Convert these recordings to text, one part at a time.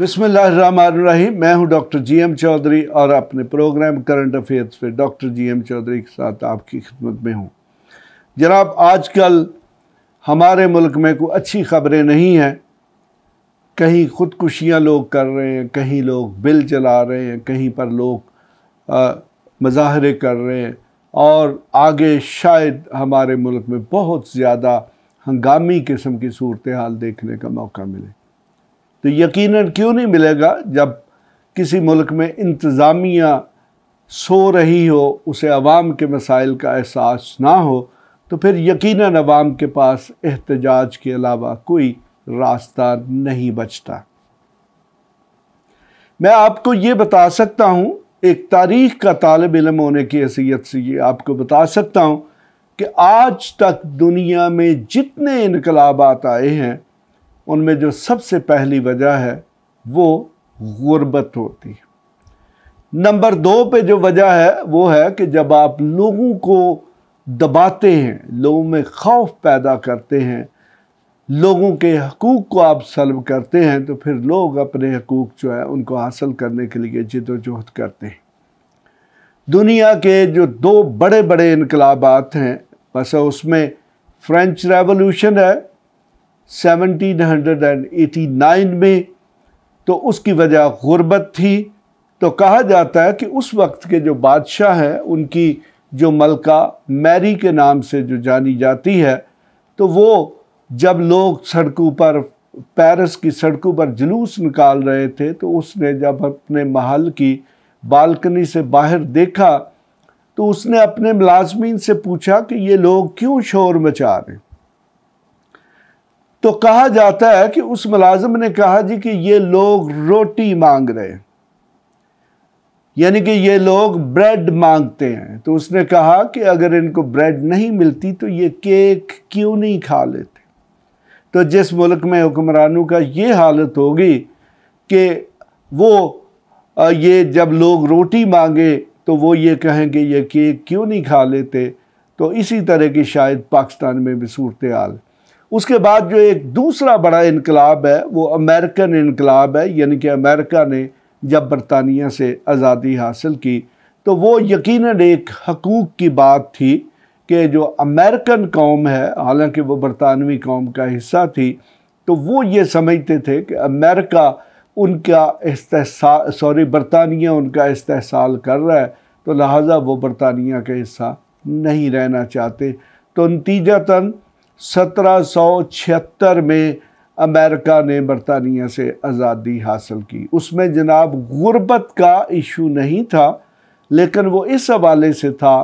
बिसमीम मैं हूं डॉक्टर जी एम चौधरी और अपने प्रोग्राम करंट अफेयर्स पे डॉक्टर जी एम चौधरी के साथ आपकी खिदमत में हूं जनाब आजकल हमारे मुल्क में कोई अच्छी खबरें नहीं हैं कहीं ख़ुदकुशियाँ लोग कर रहे हैं कहीं लोग बिल जला रहे हैं कहीं पर लोग मज़ाहरे कर रहे हैं और आगे शायद हमारे मुल्क में बहुत ज़्यादा हंगामी किस्म की सूरत हाल देखने का मौका मिले तो यकीनन क्यों नहीं मिलेगा जब किसी मुल्क में इंतज़ामिया सो रही हो उसे आवाम के मसाइल का एहसास ना हो तो फिर यकीनन आवाम के पास एहतजाज के अलावा कोई रास्ता नहीं बचता मैं आपको ये बता सकता हूँ एक तारीख का तालब इलम होने की हैसियत से ये आपको बता सकता हूँ कि आज तक दुनिया में जितने इनकलाबात आए हैं उनमें जो सबसे पहली वजह है वो गुर्बत होती है नंबर दो पे जो वजह है वो है कि जब आप लोगों को दबाते हैं लोगों में खौफ पैदा करते हैं लोगों के हकूक़ को आप सलब करते हैं तो फिर लोग अपने हकूक़ जो है उनको हासिल करने के लिए जदोजहद करते हैं दुनिया के जो दो बड़े बड़े इनकलाबात हैं बस उसमें फ्रेंच रेवोल्यूशन है 1789 में तो उसकी वजह गुर्बत थी तो कहा जाता है कि उस वक्त के जो बादशाह हैं उनकी जो मलका मैरी के नाम से जो जानी जाती है तो वो जब लोग सड़कों पर पेरिस की सड़कों पर जुलूस निकाल रहे थे तो उसने जब अपने महल की बालकनी से बाहर देखा तो उसने अपने मुलाजमीन से पूछा कि ये लोग क्यों शोर मचा रहे तो कहा जाता है कि उस मुलाजम ने कहा जी कि ये लोग रोटी मांग रहे हैं यानी कि ये लोग ब्रेड मांगते हैं तो उसने कहा कि अगर इनको ब्रेड नहीं मिलती तो ये केक क्यों नहीं खा लेते तो जिस मुल्क में हुक्मरानों का ये हालत होगी कि वो ये जब लोग रोटी मांगे तो वो ये कहें कि ये केक क्यों नहीं खा लेते तो इसी तरह की शायद पाकिस्तान में भी सूरत हाल उसके बाद जो एक दूसरा बड़ा इनकलाब है वो अमेरिकन इनकलाब है यानी कि अमेरिका ने जब बरतानिया से आज़ादी हासिल की तो वो यकीन एक हकूक़ की बात थी कि जो अमेरिकन कौम है हालांकि वो बरतानवी कौम का हिस्सा थी तो वो ये समझते थे कि अमेरिका उनका इस्तेसाल सॉरी बरतानिया उनका इस्तेसाल कर रहा है तो लिहाजा वो बरतानिया का हिस्सा नहीं रहना चाहते तो तन सत्रह में अमेरिका ने बरतानिया से आज़ादी हासिल की उसमें जनाब गुर्बत का इशू नहीं था लेकिन वो इस हवाले से था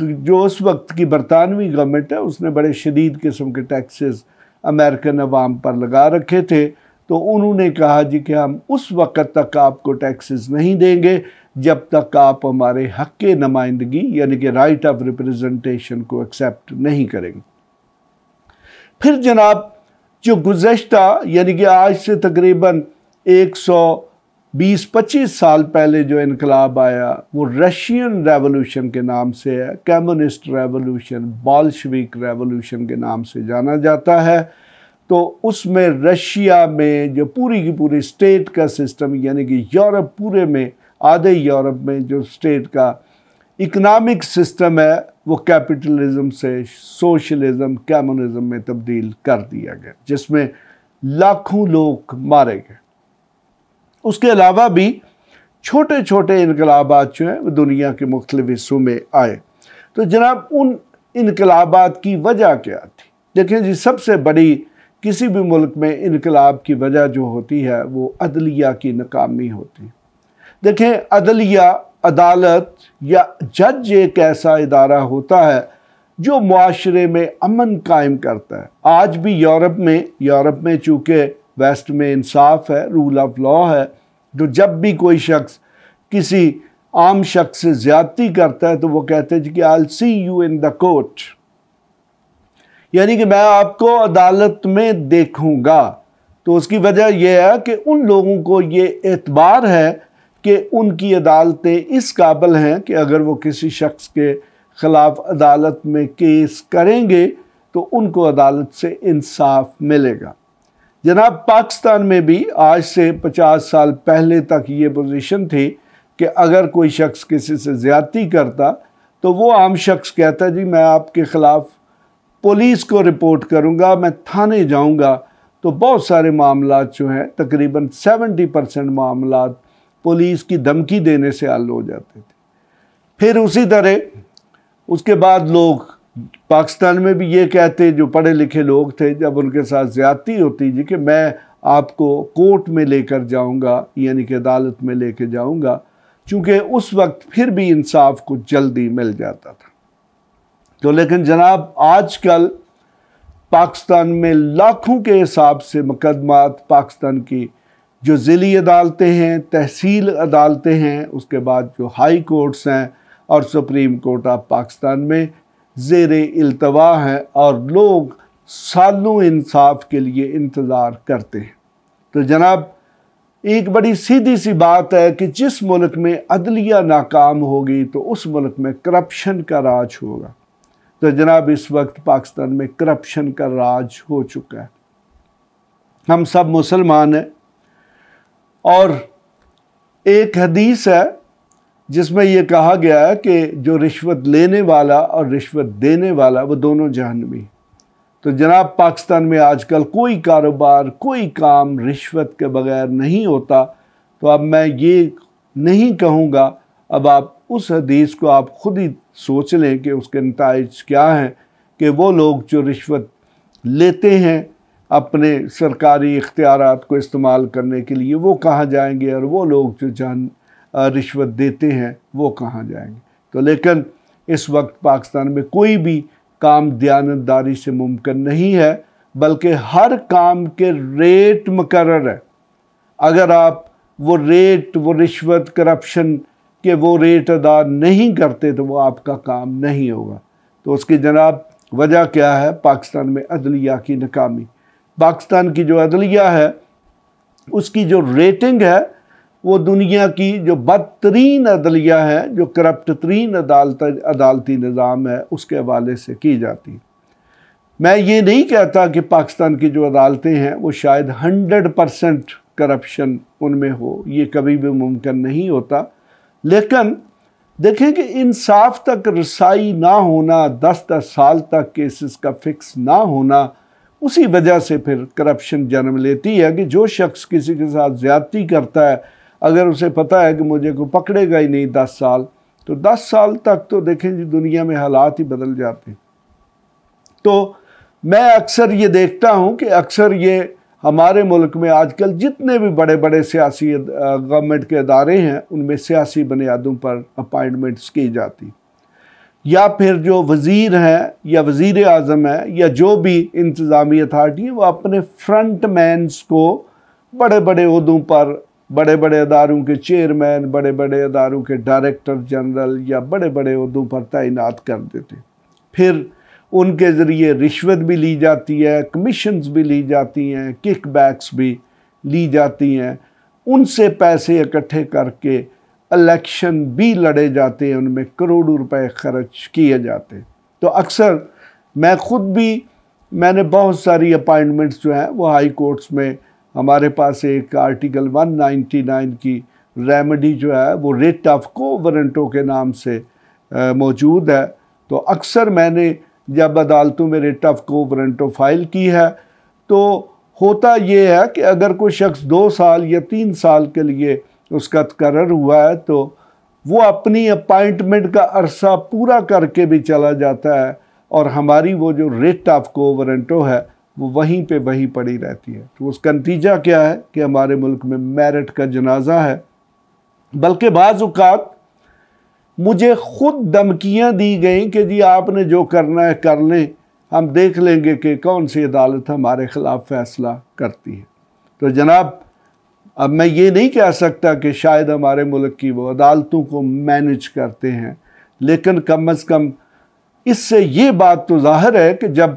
कि जो उस वक्त की बरतानवी गवर्नमेंट है उसने बड़े शदीद किस्म के टैक्सेस अमेरिकन अवाम पर लगा रखे थे तो उन्होंने कहा जी कि हम उस वक़्त तक आपको टैक्सेस नहीं देंगे जब तक आप हमारे हक़ नुमाइंदगी यानी कि राइट ऑफ रिप्रेजेंटेशन को एक्सेप्ट नहीं करेंगे फिर जनाब जो गुज्शत यानी कि आज से तकरीबन एक सौ बीस पच्चीस साल पहले जो इनकलाब आया वो रशियन रेवोल्यूशन के नाम से है कम्युनिस्ट रेवोल्यूशन बॉल्शविक रेवोल्यूशन के नाम से जाना जाता है तो उसमें रशिया में जो पूरी की पूरी स्टेट का सिस्टम यानी कि यूरोप पूरे में आधे यूरोप में जो स्टेट का इकनॉमिक सिस्टम है वो कैपिटलिज्म से सोशलिज्म कम्युनिज्म में तब्दील कर दिया गया जिसमें लाखों लोग मारे गए उसके अलावा भी छोटे छोटे इनकलाबात जो हैं वो दुनिया के मुख्त हिस्सों में आए तो जनाब उन इनकलाबात की वजह क्या थी देखिए जी सबसे बड़ी किसी भी मुल्क में इनकलाब की वजह जो होती है वो अदलिया की नाकामी होती है देखें अदलिया अदालत या जज एक ऐसा इदारा होता है जो माशरे में अमन कायम करता है आज भी यूरोप में यूरोप में चूँकि वेस्ट में इंसाफ है रूल ऑफ लॉ है तो जब भी कोई शख्स किसी आम शख्स से ज़्यादती करता है तो वो कहते हैं कि I see you in the court यानी कि मैं आपको अदालत में देखूंगा तो उसकी वजह यह है कि उन लोगों को ये एतबार है कि उनकी अदालतें इस काबिल हैं कि अगर वो किसी शख्स के ख़िलाफ़ अदालत में केस करेंगे तो उनको अदालत से इंसाफ मिलेगा जनाब पाकिस्तान में भी आज से 50 साल पहले तक ये पोजीशन थी कि अगर कोई शख्स किसी से ज़्यादती करता तो वो आम शख्स कहता जी मैं आपके ख़िलाफ़ पुलिस को रिपोर्ट करूँगा मैं थाने जाऊँगा तो बहुत सारे मामला जो हैं तकरीबन 70 परसेंट मामला पुलिस की धमकी देने से हल हो जाते थे फिर उसी तरह उसके बाद लोग पाकिस्तान में भी ये कहते जो पढ़े लिखे लोग थे जब उनके साथ ज़्यादती होती जी कि मैं आपको कोर्ट में लेकर जाऊंगा यानी कि अदालत में लेके जाऊंगा चूँकि उस वक्त फिर भी इंसाफ को जल्दी मिल जाता था तो लेकिन जनाब आजकल पाकिस्तान में लाखों के हिसाब से मुकदमात पाकिस्तान की जो ज़िली अदालतें हैं तहसील अदालतें हैं उसके बाद जो हाई कोर्ट्स हैं और सुप्रीम कोर्ट ऑफ पाकिस्तान में जेर अल्तवा हैं और लोग सालों इंसाफ के लिए इंतज़ार करते हैं तो जनाब एक बड़ी सीधी सी बात है कि जिस मुल्क में अदलिया नाकाम होगी तो उस मुल्क में करप्शन का राज होगा तो जनाब इस वक्त पाकिस्तान में करप्शन का राज हो चुका है हम सब मुसलमान हैं और एक हदीस है जिसमें यह कहा गया है कि जो रिश्वत लेने वाला और रिश्वत देने वाला वो दोनों जहनवी तो जनाब पाकिस्तान में आजकल कोई कारोबार कोई काम रिश्वत के बगैर नहीं होता तो अब मैं ये नहीं कहूँगा अब आप उस हदीस को आप खुद ही सोच लें कि उसके नतज क्या हैं कि वो लोग जो रिश्वत लेते हैं अपने सरकारी इख्तियार को इस्तेमाल करने के लिए वो कहाँ जाएंगे और वो लोग जो जान रिश्वत देते हैं वो कहाँ जाएंगे तो लेकिन इस वक्त पाकिस्तान में कोई भी काम दयानतदारी से मुमकिन नहीं है बल्कि हर काम के रेट मुकर है अगर आप वो रेट वो रिश्वत करप्शन के वो रेट अदा नहीं करते तो वो आपका काम नहीं होगा तो उसकी जनाब वजह क्या है पाकिस्तान में अदलिया की नाकामी पाकिस्तान की जो अदलिया है उसकी जो रेटिंग है वो दुनिया की जो बदतरीन अदलिया है जो करप्ट तरीन अदालत अदालती निज़ाम है उसके हवाले से की जाती मैं ये नहीं कहता कि पाकिस्तान की जो अदालतें हैं वो शायद हंड्रेड परसेंट करप्शन उनमें हो ये कभी भी मुमकिन नहीं होता लेकिन देखें कि इंसाफ तक रसाई ना होना दस दस साल तक केसेस का फिक्स ना होना उसी वजह से फिर करप्शन जन्म लेती है कि जो शख्स किसी के साथ ज़्यादती करता है अगर उसे पता है कि मुझे को पकड़ेगा ही नहीं दस साल तो दस साल तक तो देखें जी दुनिया में हालात ही बदल जाते हैं तो मैं अक्सर ये देखता हूँ कि अक्सर ये हमारे मुल्क में आजकल जितने भी बड़े बड़े सियासी गवर्नमेंट के अदारे हैं उनमें सियासी बुनियादों पर अपॉइंटमेंट्स की जाती या फिर जो वज़ीर हैं या वज़ी अजम है या जो भी इंतज़ामी अथार्टी है वो अपने फ्रंट मैंस को बड़े बड़े उहदों पर बड़े बड़े अदारों के चेयरमैन बड़े बड़े अदारों के डायरेक्टर जनरल या बड़े बड़े उहदों पर तैनात कर देते फिर उनके ज़रिए रिश्वत भी ली जाती है कमीशन्स भी ली जाती हैं किकबैक्स भी ली जाती हैं उनसे पैसे इकट्ठे करके इलेक्शन भी लड़े जाते हैं उनमें करोड़ों रुपए खर्च किए जाते हैं तो अक्सर मैं ख़ुद भी मैंने बहुत सारी अपॉइंटमेंट्स जो हैं वो हाई कोर्ट्स में हमारे पास एक आर्टिकल 199 की रेमेडी जो है वो रेट ऑफ कोवरेंटों के नाम से मौजूद है तो अक्सर मैंने जब अदालतों में रेट ऑफ कोवरेंटो फाइल की है तो होता ये है कि अगर कोई शख्स दो साल या तीन साल के लिए उसका तकरर हुआ है तो वो अपनी अपॉइंटमेंट का अरसा पूरा करके भी चला जाता है और हमारी वो जो रेट ऑफ कोवरेंटो है वो वहीं पे वहीं पड़ी रहती है तो उसका नतीजा क्या है कि हमारे मुल्क में मेरिट का जनाजा है बल्कि बाज़ात मुझे खुद धमकियाँ दी गई कि जी आपने जो करना है कर लें हम देख लेंगे कि कौन सी अदालत हमारे ख़िलाफ़ फ़ैसला करती है तो जनाब अब मैं ये नहीं कह सकता कि शायद हमारे मुल्क की वो अदालतों को मैनेज करते हैं लेकिन कम अज़ कम इससे ये बात तो जाहिर है कि जब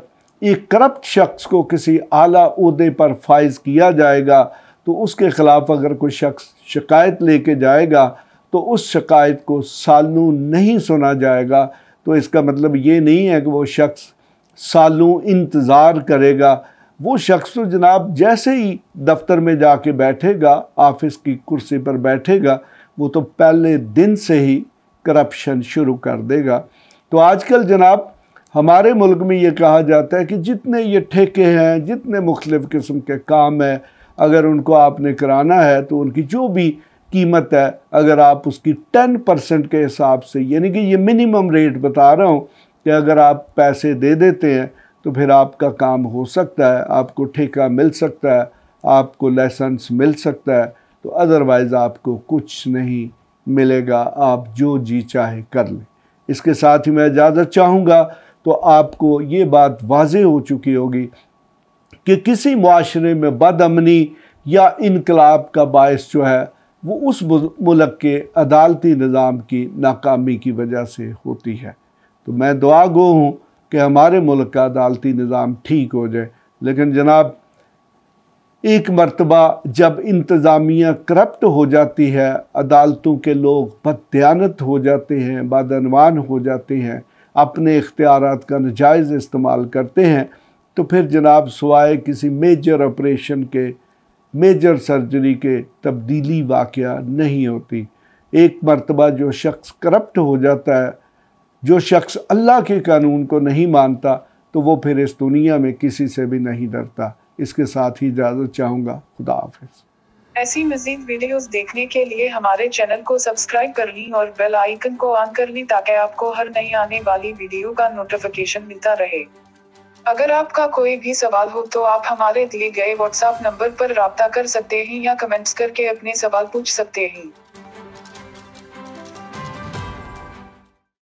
एक करप्ट शख्स को किसी आला उहदे पर फाइज किया जाएगा तो उसके ख़िलाफ़ अगर कोई शख्स शिकायत लेके जाएगा तो उस शिकायत को सालों नहीं सुना जाएगा तो इसका मतलब ये नहीं है कि वो शख्स सालों इंतज़ार करेगा वो शख्स तो जनाब जैसे ही दफ्तर में जाके बैठेगा ऑफिस की कुर्सी पर बैठेगा वो तो पहले दिन से ही करप्शन शुरू कर देगा तो आजकल जनाब हमारे मुल्क में ये कहा जाता है कि जितने ये ठेके हैं जितने मुख्तलिफ़ किस्म के काम हैं अगर उनको आपने कराना है तो उनकी जो भी कीमत है अगर आप उसकी टेन परसेंट के हिसाब से यानी कि ये मिनिमम रेट बता रहा हूँ कि अगर आप पैसे दे देते हैं तो फिर आपका काम हो सकता है आपको ठेका मिल सकता है आपको लाइसेंस मिल सकता है तो अदरवाइज़ आपको कुछ नहीं मिलेगा आप जो जी चाहे कर लें इसके साथ ही मैं इजाज़त चाहूँगा तो आपको ये बात वाज हो चुकी होगी कि किसी माशरे में बदमनी या इनकलाब का बायस जो है वो उस मुल्क के अदालती निज़ाम की नाकामी की वजह से होती है तो मैं दुआ गो हूँ कि हमारे मुल्क का अदालती निज़ाम ठीक हो जाए लेकिन जनाब एक मरतबा जब इंतज़ामिया करप्ट हो जाती है अदालतों के लोग बदयानत हो जाते हैं बदनवान हो जाते हैं अपने इख्तियार का नजायज़ इस्तेमाल करते हैं तो फिर जनाब सवाए किसी मेजर ऑपरेशन के मेजर सर्जरी के तब्दीली वाक़ नहीं होती एक मरतबा जो शख्स करप्ट हो जाता है जो शख्स अल्लाह के कानून को नहीं मानता तो वो फिर इस दुनिया में किसी से भी नहीं डरता इसके साथ ही इजाज़त चाहूँगा खुदा हाफिज ऐसी मजीद वीडियोस देखने के लिए हमारे चैनल को सब्सक्राइब कर ली और बेल आइकन को ऑन कर ली ताकि आपको हर नई आने वाली वीडियो का नोटिफिकेशन मिलता रहे अगर आपका कोई भी सवाल हो तो आप हमारे दिए गए व्हाट्सएप नंबर पर रबता कर सकते हैं या कमेंट्स करके अपने सवाल पूछ सकते हैं